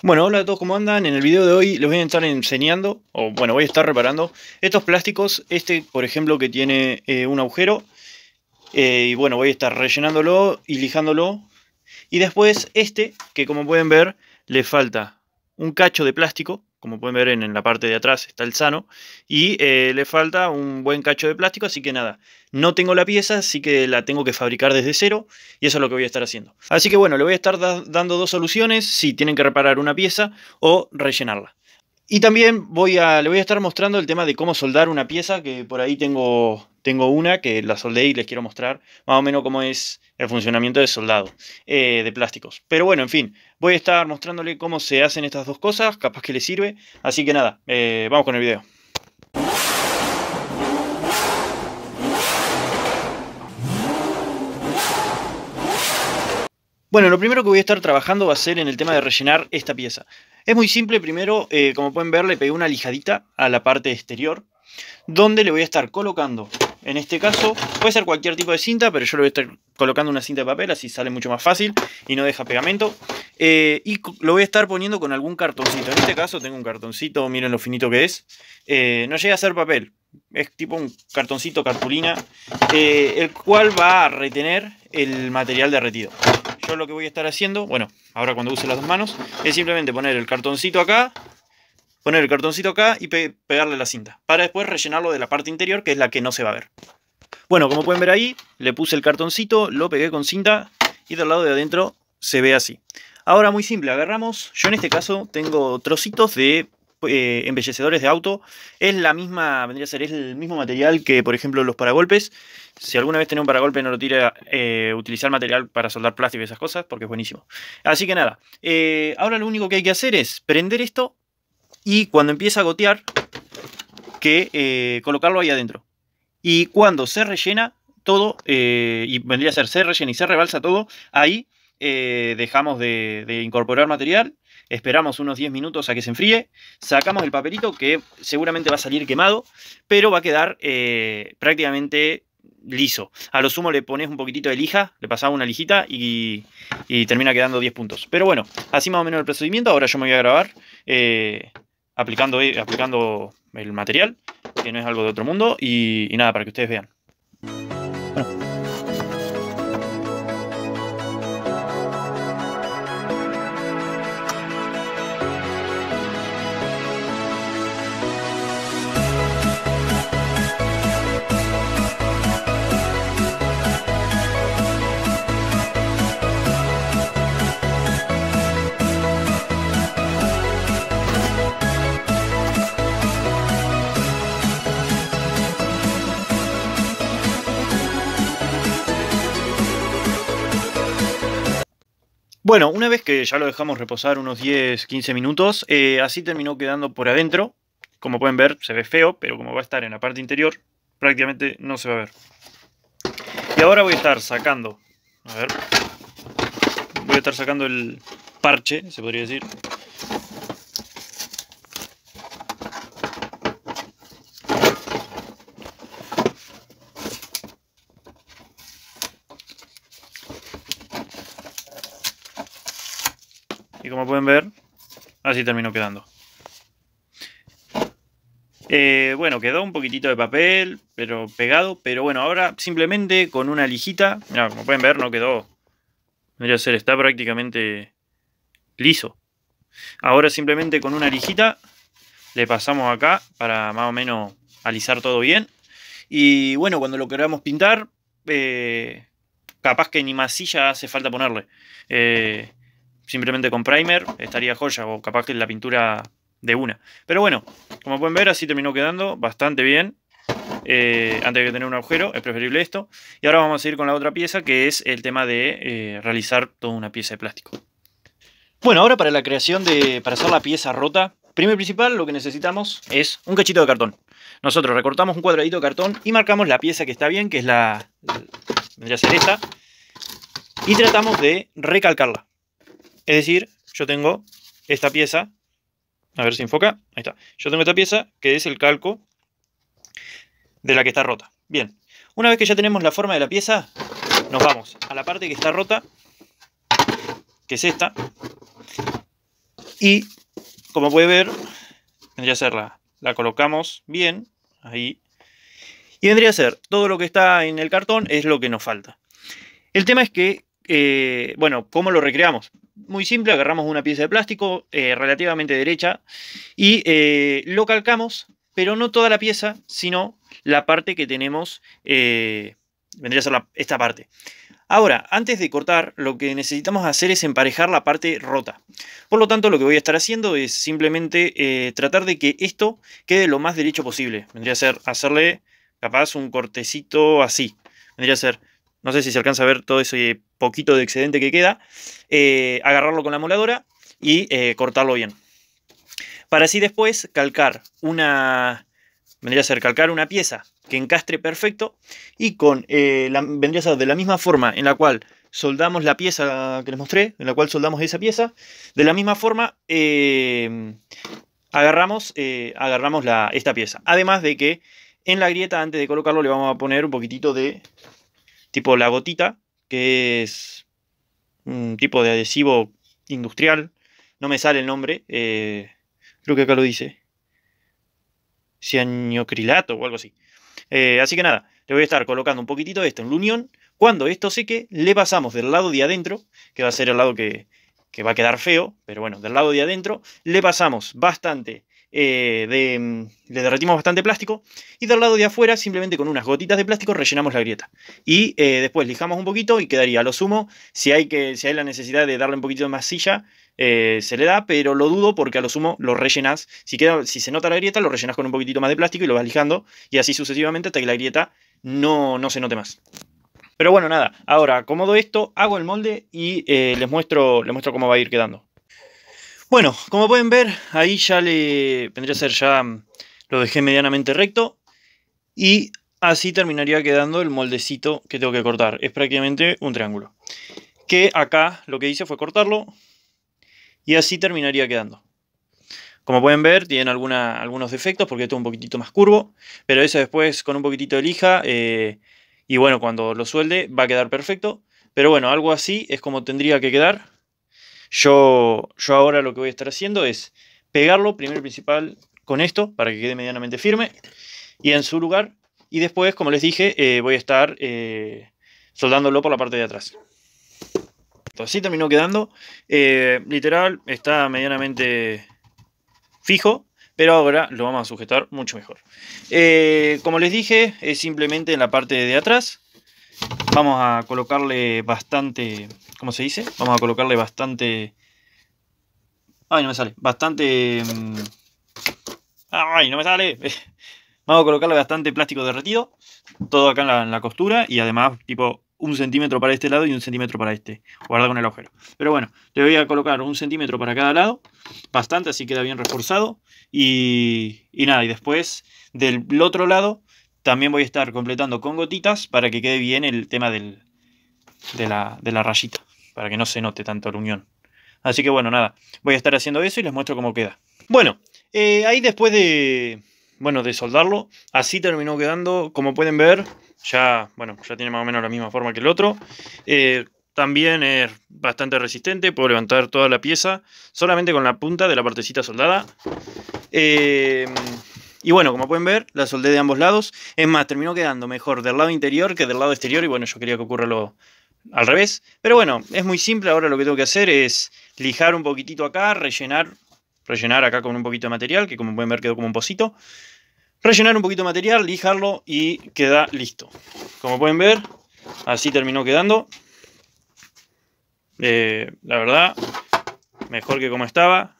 Bueno, hola a todos, ¿cómo andan? En el video de hoy les voy a estar enseñando, o bueno, voy a estar reparando estos plásticos. Este, por ejemplo, que tiene eh, un agujero. Eh, y bueno, voy a estar rellenándolo y lijándolo. Y después este, que como pueden ver, le falta un cacho de plástico, como pueden ver en, la parte de atrás está el sano, y eh, le falta un buen cacho de plástico, así que nada, no tengo la pieza, así que la tengo que fabricar desde cero, y eso es lo que voy a estar haciendo. Así que bueno, le voy a estar dando dos soluciones, si tienen que reparar una pieza o rellenarla. Y también voy a, le voy a estar mostrando el tema de cómo soldar una pieza, que por ahí tengo, tengo una que la soldé y les quiero mostrar más o menos cómo es el funcionamiento de soldado eh, de plásticos. Pero bueno, en fin, voy a estar mostrándole cómo se hacen estas dos cosas, capaz que les sirve. Así que nada, eh, vamos con el video. Bueno, lo primero que voy a estar trabajando va a ser en el tema de rellenar esta pieza. Es muy simple, primero, eh, como pueden ver, le pegué una lijadita a la parte exterior, donde le voy a estar colocando, en este caso, puede ser cualquier tipo de cinta, pero yo le voy a estar colocando una cinta de papel, así sale mucho más fácil y no deja pegamento. Eh, y lo voy a estar poniendo con algún cartoncito. En este caso tengo un cartoncito, miren lo finito que es. Eh, no llega a ser papel, es tipo un cartoncito cartulina, el cual va a retener el material derretido yo lo que voy a estar haciendo, bueno, ahora cuando use las dos manos, es simplemente poner el cartoncito acá, poner el cartoncito acá y pegarle la cinta, para después rellenarlo de la parte interior, que es la que no se va a ver. Bueno, como pueden ver ahí, le puse el cartoncito, lo pegué con cinta y del lado de adentro se ve así. Ahora muy simple, agarramos, yo en este caso tengo trocitos de pues, eh, embellecedores de auto. Es la misma, vendría a ser, el mismo material que, por ejemplo, los paragolpes. Si alguna vez tenés un paragolpe, no lo tira eh, utilizar material para soldar plástico y esas cosas, porque es buenísimo. Así que nada, eh, ahora lo único que hay que hacer es prender esto y cuando empieza a gotear, que colocarlo ahí adentro. Y cuando se rellena todo, y vendría a ser se rellena y se rebalsa todo, ahí dejamos de incorporar material esperamos unos 10 minutos a que se enfríe, sacamos el papelito que seguramente va a salir quemado, pero va a quedar eh, prácticamente liso. A lo sumo le pones un poquitito de lija, le pasas una lijita y, termina quedando 10 puntos. Pero bueno, así más o menos el procedimiento. Ahora yo me voy a grabar eh, aplicando, eh, aplicando el material, que no es algo de otro mundo, y, nada, para que ustedes vean. Bueno, una vez que ya lo dejamos reposar unos 10, 15 minutos, eh, así terminó quedando por adentro. Como pueden ver, se ve feo, pero como va a estar en la parte interior, prácticamente no se va a ver. Y ahora voy a estar sacando, a ver, voy a estar sacando el parche, se podría decir, como pueden ver, así terminó quedando. Eh, bueno, quedó un poquitito de papel, pero pegado. Pero bueno, ahora simplemente con una lijita. como pueden ver, no quedó. Debería ser está prácticamente liso. Ahora simplemente con una lijita le pasamos acá para más o menos alisar todo bien. Y bueno, cuando lo queramos pintar, eh, capaz que ni masilla hace falta ponerle. Eh, simplemente con primer estaría joya o capaz que la pintura de una. Pero bueno, como pueden ver así terminó quedando bastante bien. Eh, antes de tener un agujero, es preferible esto. Y ahora vamos a ir con la otra pieza que es el tema de eh, realizar toda una pieza de plástico. Bueno, ahora para la creación de, para hacer la pieza rota, primer principal lo que necesitamos es un cachito de cartón. Nosotros recortamos un cuadradito de cartón y marcamos la pieza que está bien, que es la, vendría a ser esta, y tratamos de recalcarla. Es decir, yo tengo esta pieza, a ver si enfoca, ahí está. Yo tengo esta pieza que es el calco de la que está rota. Bien, una vez que ya tenemos la forma de la pieza, nos vamos a la parte que está rota, que es esta. Y como puede ver, vendría a ser la, colocamos bien, ahí. Y vendría a ser, todo lo que está en el cartón es lo que nos falta. El tema es que, eh, bueno, ¿cómo lo recreamos? muy simple, agarramos una pieza de plástico eh, relativamente derecha y eh, lo calcamos, pero no toda la pieza, sino la parte que tenemos, eh, vendría a ser esta parte. Ahora, antes de cortar, lo que necesitamos hacer es emparejar la parte rota. Por lo tanto, lo que voy a estar haciendo es simplemente tratar de que esto quede lo más derecho posible. Vendría a ser hacerle capaz un cortecito así. Vendría a ser no sé si se alcanza a ver todo ese poquito de excedente que queda, eh, agarrarlo con la moladora y eh, cortarlo bien. Para así después calcar una, vendría a ser calcar una pieza que encastre perfecto y con, eh, vendría a ser de la misma forma en la cual soldamos la pieza que les mostré, en la cual soldamos esa pieza, de la misma forma agarramos, agarramos la, esta pieza. Además de que en la grieta antes de colocarlo le vamos a poner un poquitito de tipo la gotita, que es un tipo de adhesivo industrial. No me sale el nombre. Eh, creo que acá lo dice. Cianocrilato o algo así. Eh, así que nada, le voy a estar colocando un poquitito de esto en la unión. Cuando esto seque, le pasamos del lado de adentro, que va a ser el lado que, que va a quedar feo, pero bueno, del lado de adentro, le pasamos bastante eh, de, mm, le derretimos bastante plástico y del lado de afuera simplemente con unas gotitas de plástico rellenamos la grieta y eh, después lijamos un poquito y quedaría a lo sumo si hay que si hay la necesidad de darle un poquito más silla eh, se le da pero lo dudo porque a lo sumo lo rellenas si queda si se nota la grieta lo rellenas con un poquitito más de plástico y lo vas lijando y así sucesivamente hasta que la grieta no, no se note más pero bueno, nada, ahora acomodo esto, hago el molde y les, muestro, les muestro cómo va a ir quedando. Bueno, como pueden ver, ahí ya le vendría a ser ya mm, lo dejé medianamente recto y así terminaría quedando el moldecito que tengo que cortar. Es prácticamente un triángulo. Que acá lo que hice fue cortarlo y así terminaría quedando. Como pueden ver, tienen algunos defectos porque esto un poquitito más curvo, pero eso después con un poquitito de lija eh, y bueno, cuando lo suelde va a quedar perfecto. Pero bueno, algo así es como tendría que quedar yo, yo ahora lo que voy a estar haciendo es pegarlo, primero principal, con esto, para que quede medianamente firme, y en su lugar. Y después, como les dije, eh, voy a estar eh, soldándolo por la parte de atrás. así terminó quedando. Eh, literal, está medianamente fijo, pero ahora lo vamos a sujetar mucho mejor. como les dije, es simplemente en la parte de atrás. Vamos a colocarle bastante, ¿cómo se dice? Vamos a colocarle bastante... Ay, no me sale. Bastante... Mm, ay, no me sale. Vamos a colocarle bastante plástico derretido. Todo acá en la, costura. Y además, tipo, un centímetro para este lado y un centímetro para este. Guardado con el agujero. Pero bueno, te voy a colocar un centímetro para cada lado. Bastante, así queda bien reforzado. Y, y nada, y después del otro lado también voy a estar completando con gotitas para que quede bien el tema de, la, rayita, para que no se note tanto la unión. Así que bueno, nada, voy a estar haciendo eso y les muestro cómo queda. Bueno, eh, ahí después de, bueno, de soldarlo, así terminó quedando, como pueden ver, ya, bueno, ya tiene más o menos la misma forma que el otro. Eh, también es bastante resistente, puedo levantar toda la pieza solamente con la punta de la partecita soldada. Eh, y bueno, como pueden ver, la soldé de ambos lados. Es más, terminó quedando mejor del lado interior que del lado exterior. Y bueno, yo quería que ocurra lo al revés. Pero bueno, es muy simple. Ahora lo que tengo que hacer es lijar un poquitito acá, rellenar. Rellenar acá con un poquito de material, que como pueden ver quedó como un pocito. Rellenar un poquito de material, lijarlo y queda listo. Como pueden ver, así terminó quedando. Eh, la verdad, mejor que como estaba.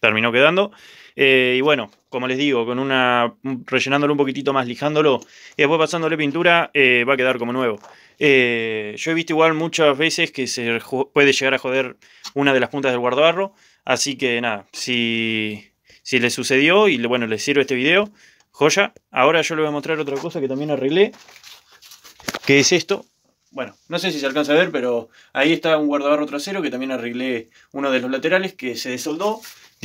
Terminó quedando. Eh, y bueno, como les digo, con una rellenándolo un poquitito más, lijándolo y después pasándole pintura, eh, va a quedar como nuevo. Eh, yo he visto igual muchas veces que se puede llegar a joder una de las puntas del guardabarro, así que nada, si, si les sucedió y bueno, les sirve este video, joya. Ahora yo le voy a mostrar otra cosa que también arreglé, que es esto, bueno, no sé si se alcanza a ver, pero ahí está un guardabarro trasero que también arreglé uno de los laterales que se desoldó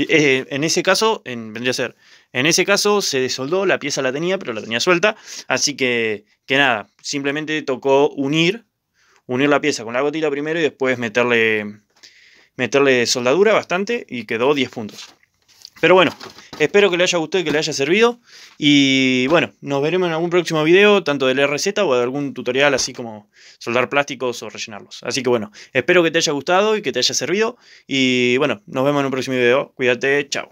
eh, en ese caso, vendría a ser, en ese caso se desoldó, la pieza la tenía, pero la tenía suelta, así que, que nada, simplemente tocó unir, unir la pieza con la gotita primero y después meterle, meterle soldadura bastante y quedó 10 puntos. Pero bueno, espero que le haya gustado y que le haya servido. Y bueno, nos veremos en algún próximo video, tanto del RZ o de algún tutorial así como soldar plásticos o rellenarlos. Así que bueno, espero que te haya gustado y que te haya servido. Y bueno, nos vemos en un próximo video. Cuídate, chao.